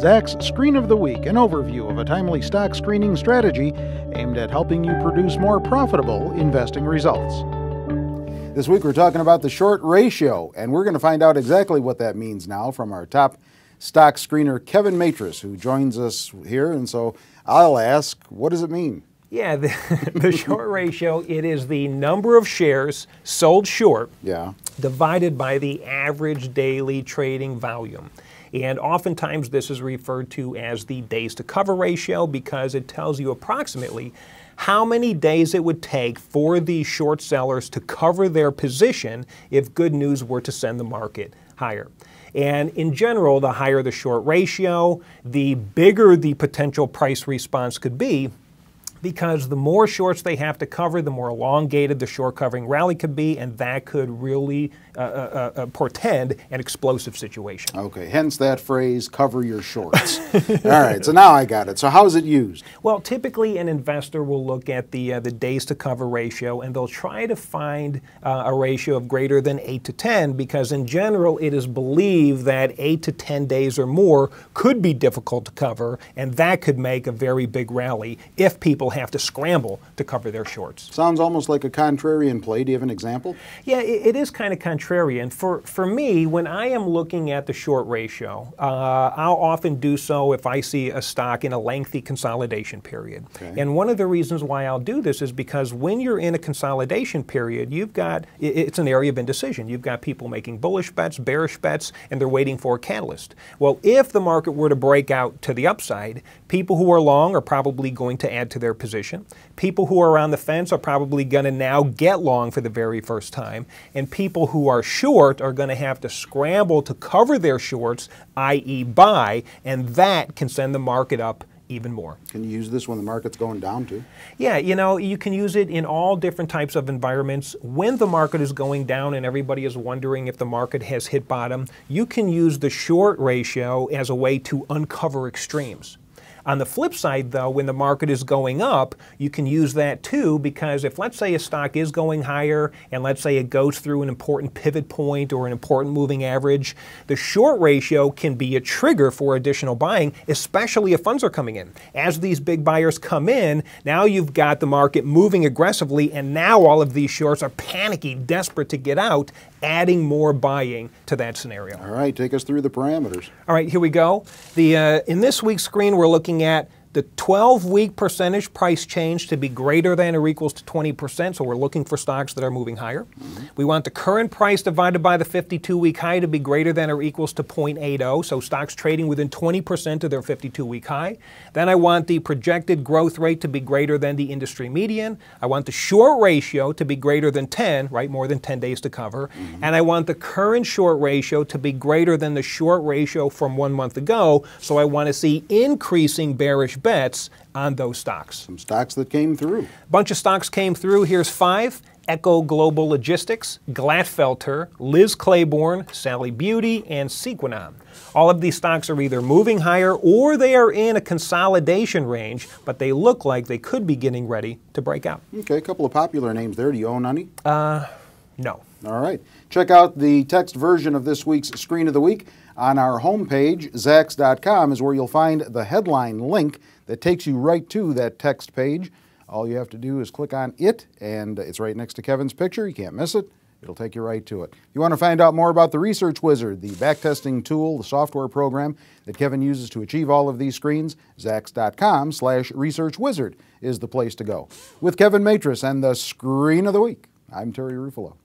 Zach's Screen of the Week, an overview of a timely stock screening strategy aimed at helping you produce more profitable investing results. This week we're talking about the short ratio, and we're going to find out exactly what that means now from our top stock screener, Kevin Matris, who joins us here. And so I'll ask, what does it mean? Yeah, the, the short ratio, it is the number of shares sold short yeah. divided by the average daily trading volume. And oftentimes this is referred to as the days to cover ratio because it tells you approximately how many days it would take for these short sellers to cover their position if good news were to send the market higher. And in general, the higher the short ratio, the bigger the potential price response could be, because the more shorts they have to cover, the more elongated the short covering rally could be, and that could really uh, uh, uh, uh portend an explosive situation. Okay, hence that phrase, cover your shorts. All right, so now I got it. So how is it used? Well, typically an investor will look at the, uh, the days to cover ratio, and they'll try to find uh, a ratio of greater than 8 to 10, because in general it is believed that 8 to 10 days or more could be difficult to cover, and that could make a very big rally if people will have to scramble to cover their shorts. Sounds almost like a contrarian play. Do you have an example? Yeah, it, it is kind of contrarian. For, for me, when I am looking at the short ratio, uh, I'll often do so if I see a stock in a lengthy consolidation period. Okay. And one of the reasons why I'll do this is because when you're in a consolidation period, you've got it, it's an area of indecision. You've got people making bullish bets, bearish bets, and they're waiting for a catalyst. Well, if the market were to break out to the upside, people who are long are probably going to add to their position. People who are on the fence are probably going to now get long for the very first time. And people who are short are going to have to scramble to cover their shorts, i.e., buy, and that can send the market up even more. Can you use this when the market's going down too? Yeah, you know, you can use it in all different types of environments. When the market is going down and everybody is wondering if the market has hit bottom, you can use the short ratio as a way to uncover extremes. On the flip side, though, when the market is going up, you can use that too because if, let's say, a stock is going higher and let's say it goes through an important pivot point or an important moving average, the short ratio can be a trigger for additional buying, especially if funds are coming in. As these big buyers come in, now you've got the market moving aggressively, and now all of these shorts are panicky, desperate to get out adding more buying to that scenario. All right, take us through the parameters. All right, here we go. The, uh, in this week's screen, we're looking at the 12 week percentage price change to be greater than or equals to 20%, so we're looking for stocks that are moving higher. Mm-hmm. We want the current price divided by the 52 week high to be greater than or equals to 0.80, so stocks trading within 20% of their 52 week high. Then I want the projected growth rate to be greater than the industry median. I want the short ratio to be greater than 10, right, more than 10 days to cover. Mm-hmm. And I want the current short ratio to be greater than the short ratio from one month ago, so I want to see increasing bearish bets on those stocks. Some stocks that came through. A bunch of stocks came through. Here's five. Echo Global Logistics, Glatfelter, Liz Claiborne, Sally Beauty, and Sequinon. All of these stocks are either moving higher or they are in a consolidation range, but they look like they could be getting ready to break out. Okay, a couple of popular names there. Do you own any? Uh, no. All right. Check out the text version of this week's Screen of the Week on our homepage. Zax.com is where you'll find the headline link that takes you right to that text page. All you have to do is click on it, and it's right next to Kevin's picture. You can't miss it. It'll take you right to it. If you want to find out more about the Research Wizard, the backtesting tool, the software program that Kevin uses to achieve all of these screens, zax.com slash researchwizard is the place to go. With Kevin Matris and the Screen of the Week, I'm Terry Ruffalo.